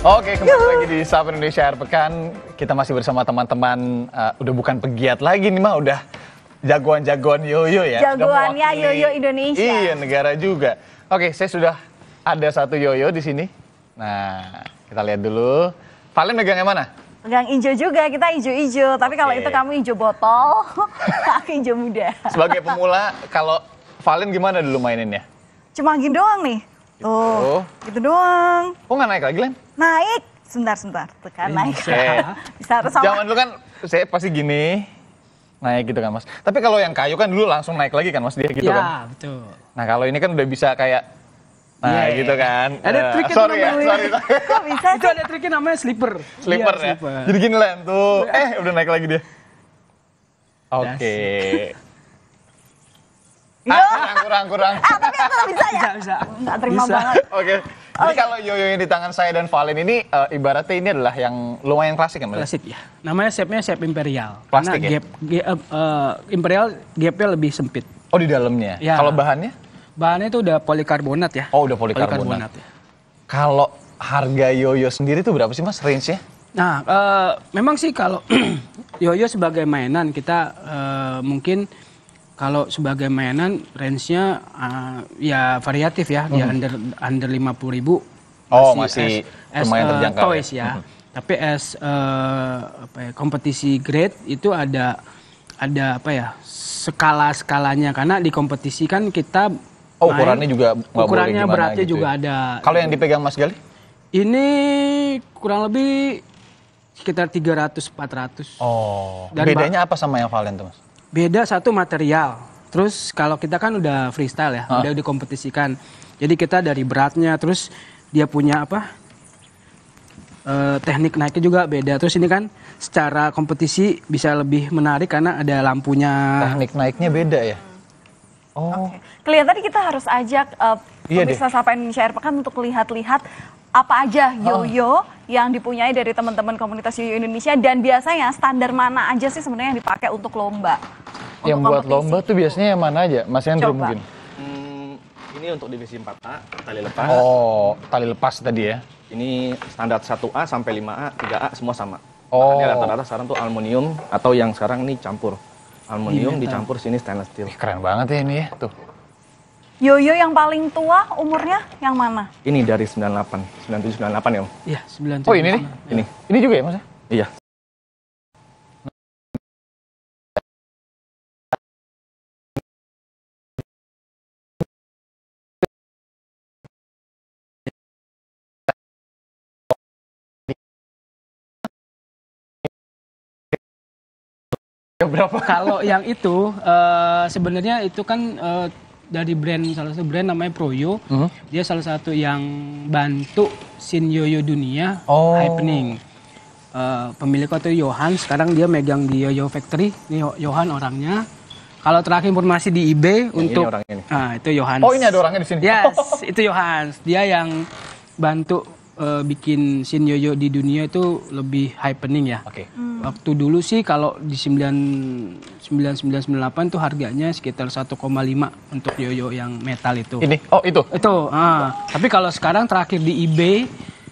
Oke, kembali lagi di Sapa Indonesia Air Pekan. Kita masih bersama teman-teman, uh, udah bukan pegiat lagi nih mah, udah jagoan-jagoan yoyo ya. Jagoannya yoyo Indonesia. Iya, negara juga. Oke, saya sudah ada satu yoyo di sini. Nah, kita lihat dulu. Valen megang yang mana? Pegang hijau juga, kita hijau-hijau. Tapi kalau itu kamu hijau botol, aku hijau muda. Sebagai pemula, kalau Valen gimana dulu maininnya? Cuma gini doang nih. Gitu. Oh, gitu doang. Kok nggak naik lagi, Len? Naik. Sebentar, sebentar. tekan naik. Bisa, Bisa harus sama. Jaman dulu kan saya pasti gini, naik gitu kan mas. Tapi kalau yang kayu kan dulu langsung naik lagi kan mas dia gitu ya, kan. Iya, betul. Nah kalau ini kan udah bisa kayak Nah, yeah. Iya, gitu iya. kan. Ada uh, triknya sorry ya, sorry. Kok bisa Itu ada triknya namanya slipper. Iya, slipper ya. Jadi gini len tuh. Eh, udah naik lagi dia. Oke. Okay. Nah, kurang, kurang, kurang. Ah, tapi aku tidak bisa ya? Bisa, bisa. Nggak terima bisa. banget. Oke. Okay. Okay. kalau yoyo yang di tangan saya dan Valen ini uh, ibaratnya ini adalah yang lumayan klasik ya, Mbak? Klasik ya. Namanya shape-nya shape imperial. Plastik Karena ya? Gap, gap, uh, imperial gap-nya lebih sempit. Oh, di dalamnya? Ya. Kalau bahannya? Bahannya itu udah polikarbonat ya. Oh, udah polikarbonat. polikarbonat ya. Kalau harga yoyo sendiri tuh berapa sih, Mas, range-nya? Nah, uh, memang sih kalau yoyo sebagai mainan kita uh, mungkin kalau sebagai mainan range-nya uh, ya variatif ya, hmm. di under under 50 ribu Oh, masih, masih as, lumayan as, eh, terjangkau. toys ya. ya. Hmm. Tapi as uh, apa ya, kompetisi grade itu ada ada apa ya? skala-skalanya karena di kompetisi kan kita Oh, ukurannya juga ukurannya beratnya gitu juga ya. ada. Kalau yang dipegang Mas Gali? Ini kurang lebih sekitar 300 400. Oh. Dan bedanya apa sama yang Valen tuh, Mas? beda satu material. Terus kalau kita kan udah freestyle ya, ah. udah dikompetisikan. Jadi kita dari beratnya, terus dia punya apa? Eh, teknik naiknya juga beda. Terus ini kan secara kompetisi bisa lebih menarik karena ada lampunya. Teknik naiknya beda ya. Oh. Okay. tadi kita harus ajak uh, iya pemirsa Sapa Indonesia Air Pekan untuk lihat-lihat apa aja ah. yoyo oh. yang dipunyai dari teman-teman komunitas yoyo Indonesia dan biasanya standar mana aja sih sebenarnya yang dipakai untuk lomba? Untuk yang buat lomba tuh biasanya yang mana aja? Mas Hendro mungkin. Hmm, ini untuk divisi empat a tali lepas. Oh, tali lepas tadi ya. Ini standar 1A sampai 5A, 3A semua sama. Oh. Ini rata-rata sekarang tuh aluminium atau yang sekarang ini campur. Aluminium iya, dicampur iya. sini stainless steel. Eh, keren banget ya ini ya, tuh. Yoyo yang paling tua umurnya yang mana? Ini dari 98, 97, 98 ya Om? Iya, 97. Oh ini nih? Ya. Ini. Ini juga ya Mas? Iya. berapa? Kalau yang itu uh, sebenarnya itu kan uh, dari brand salah satu brand namanya Proyo. Uh -huh. Dia salah satu yang bantu Yoyo dunia oh. happening. Uh, eh, pemilik itu Johan, sekarang dia megang di Yoyo Factory. Ini Johan orangnya. Kalau terakhir informasi di eBay ya, untuk ini ini. Nah, itu Johan. Oh, ini ada orangnya di sini. Yes, itu Johan. Dia yang bantu uh, bikin Shin Yoyo di dunia itu lebih happening ya. Oke. Okay. Hmm. Waktu dulu sih kalau di sembilan 9998 itu harganya sekitar 1,5 untuk Yoyo yang metal itu. Ini. Oh, itu. Itu. Ah, tapi kalau sekarang terakhir di eBay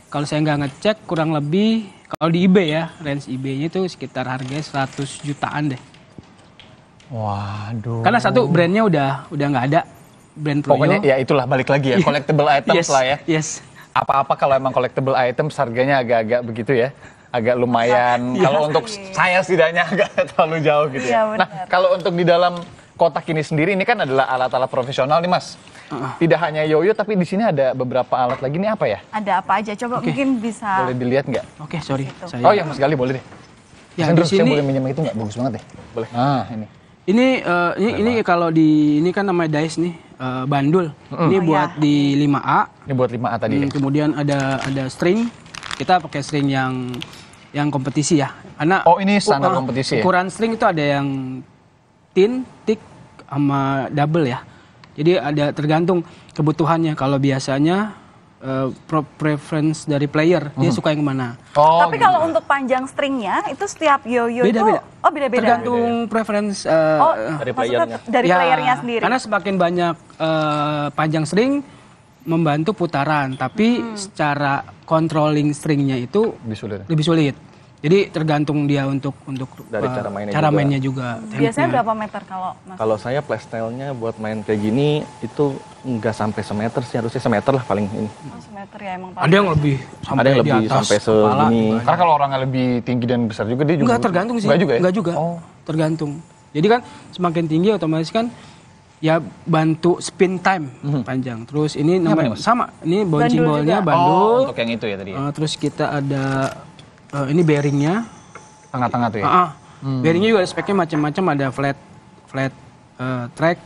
kalau saya nggak ngecek kurang lebih kalau di eBay ya, range eBay-nya itu sekitar harga 100 jutaan deh. Waduh. Karena satu brandnya udah udah nggak ada brand Pokoknya Proyo. ya itulah balik lagi ya iya. collectible items yes. lah ya. Yes apa-apa kalau emang collectible item harganya agak-agak begitu ya agak lumayan ya, kalau ya. untuk iya. saya setidaknya agak terlalu jauh gitu ya, ya. nah kalau untuk di dalam kotak ini sendiri ini kan adalah alat-alat profesional nih mas tidak hanya yoyo tapi di sini ada beberapa alat lagi nih apa ya ada apa aja coba okay. mungkin bisa boleh dilihat nggak oke okay, sorry gitu. oh ya mas Gali boleh deh ya, mas Andrew, di sini... saya boleh minjem itu nggak bagus banget deh boleh ah ini ini uh, ini ini kalau di ini kan namanya dice nih uh, bandul. Mm. Ini oh, buat ya. di 5A. Ini buat 5A tadi. Hmm, ya? Kemudian ada ada string. Kita pakai string yang yang kompetisi ya. Karena Oh, ini standar uh, kompetisi. Ya? Ukuran ya? string itu ada yang tin, tik sama double ya. Jadi ada tergantung kebutuhannya. Kalau biasanya uh, preference dari player dia hmm. suka yang mana. Oh, Tapi kalau untuk panjang stringnya itu setiap yo-yo itu beda. oh beda-beda. Tergantung beda, preference uh, oh, eh. dari playernya. Dari ya, sendiri. Karena semakin banyak uh, panjang string membantu putaran, tapi hmm. secara controlling stringnya itu lebih sulit. Lebih sulit. Jadi tergantung dia untuk untuk dari uh, cara mainnya, cara juga. mainnya juga. Biasanya berapa meter kalau mas? Kalau saya playstyle-nya buat main kayak gini itu nggak sampai semeter sih harusnya semeter lah paling ini. Oh, semeter ya emang. Paling ada yang lebih sampai ada yang lebih atas, sampai segini. Karena kalau orangnya lebih tinggi dan besar juga dia juga. Nggak tergantung sih. Nggak juga. Ya? Nggak juga. Oh. Tergantung. Jadi kan semakin tinggi otomatis kan ya bantu spin time mm -hmm. panjang. Terus ini namanya sama. Ini bouncing ballnya bandul. Oh, untuk yang itu ya tadi. Ya? Uh, terus kita ada uh, ini bearingnya tengah-tengah tuh ya. Uh -uh. Hmm. Bearingnya juga speknya macam-macam ada flat flat uh, track,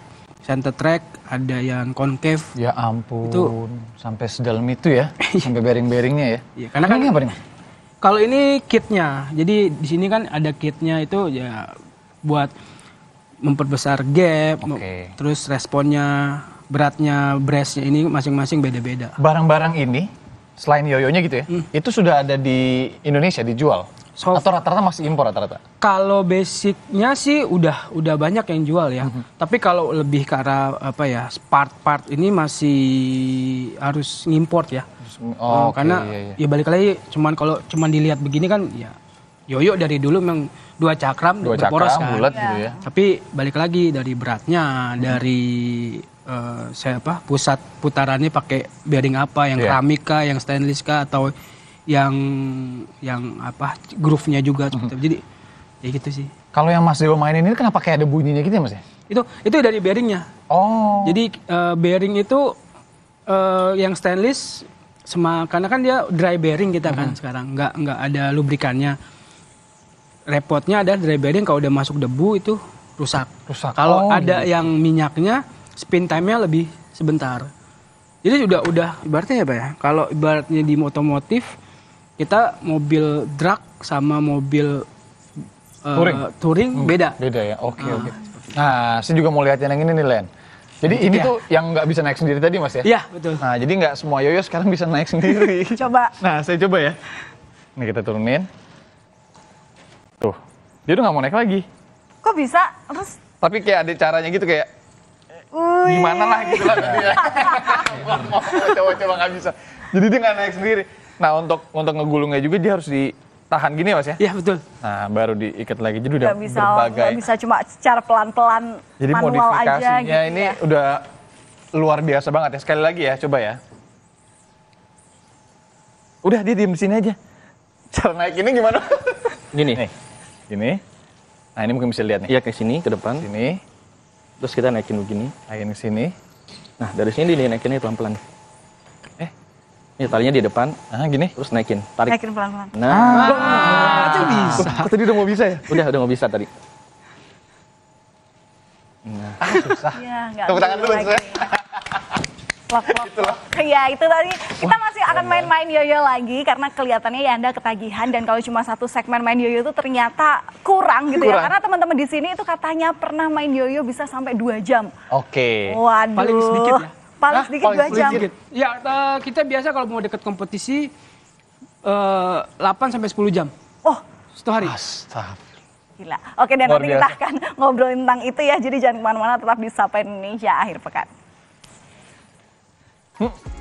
center track, ada yang concave. Ya ampun. Itu sampai sedalam itu ya, sampai bearing-bearingnya ya. Iya, karena kan ini apa nih? Kalau ini kitnya, jadi di sini kan ada kitnya itu ya buat memperbesar gap, okay. terus responnya, beratnya, brassnya ini masing-masing beda-beda. Barang-barang ini selain yoyonya gitu ya, hmm. itu sudah ada di Indonesia dijual? So, atau rata-rata masih impor rata-rata? Kalau basicnya sih udah udah banyak yang jual ya. Mm -hmm. Tapi kalau lebih ke arah apa ya part-part ini masih harus ngimpor ya. Oh, oh okay, karena iya, iya. ya balik lagi cuman kalau cuman dilihat begini kan ya yoyo dari dulu memang dua cakram dua berporos cakram, kan. bulat gitu ya. ya. Tapi balik lagi dari beratnya, hmm. dari uh, saya apa pusat putarannya pakai bearing apa yang yeah. keramik kah yang stainless kah atau yang yang apa groove-nya juga mm -hmm. jadi ya gitu sih kalau yang Mas Dewa mainin ini kenapa kayak ada bunyinya gitu ya Mas ya? itu itu dari bearingnya oh jadi uh, bearing itu uh, yang stainless sama karena kan dia dry bearing kita kan mm -hmm. sekarang nggak nggak ada lubrikannya repotnya ada dry bearing kalau udah masuk debu itu rusak rusak kalau oh, ada gitu. yang minyaknya spin time-nya lebih sebentar. Jadi udah udah ibaratnya apa ya? Kalau ibaratnya di motomotif kita mobil drag sama mobil uh, touring, touring hmm. beda. Beda ya. Oke, okay, uh, oke. Okay. Nah, saya juga mau lihat yang ini nih, Len. Jadi ini ya. tuh yang nggak bisa naik sendiri tadi, Mas ya? Iya, betul. Nah, jadi nggak semua yoyo sekarang bisa naik sendiri. coba. Nah, saya coba ya. Ini kita turunin. Tuh. Dia udah nggak mau naik lagi. Kok bisa? Terus? Tapi kayak ada caranya gitu kayak Ui. gimana lah gitu lah gitu ya. Coba-coba nggak bisa. Jadi dia nggak naik sendiri. Nah untuk untuk ngegulungnya juga dia harus ditahan gini ya, mas ya? Iya betul. Nah baru diikat lagi. Jadi udah gak bisa, berbagai. Gak bisa cuma secara pelan-pelan Jadi manual modifikasinya aja, ya, gitu ini ya. udah luar biasa banget ya. Sekali lagi ya coba ya. Udah dia diem sini aja. Cara naik ini gimana? Gini. Nih, gini. Nah ini mungkin bisa lihat nih. Iya ke sini ke depan. Sini Terus kita naikin begini. Naikin ke sini. Nah, dari sini nih naikinnya pelan-pelan. Eh, ini talinya di depan. Ah, gini. Terus naikin, tarik. Naikin pelan-pelan. Nah, ah. itu ah. bisa. Kok, tadi udah mau bisa ya? Udah, udah mau bisa tadi. Nah, susah. Iya, Tepuk tangan dulu, Wak, gitu Ya itu tadi kita masih akan main-main yoyo lagi karena kelihatannya ya Anda ketagihan dan kalau cuma satu segmen main yoyo itu ternyata kurang gitu ya. kurang. ya. Karena teman-teman di sini itu katanya pernah main yoyo bisa sampai dua jam. Oke. Okay. Waduh. Paling sedikit ya. Paling sedikit dua jam. Sedikit. Ya eh, kita biasa kalau mau deket kompetisi uh, eh, 8 sampai 10 jam. Oh, satu hari. Astaga. Gila. Oke, dan Luar nanti kita akan ngobrolin tentang itu ya. Jadi jangan kemana-mana, tetap di Sapa Indonesia akhir pekan. ん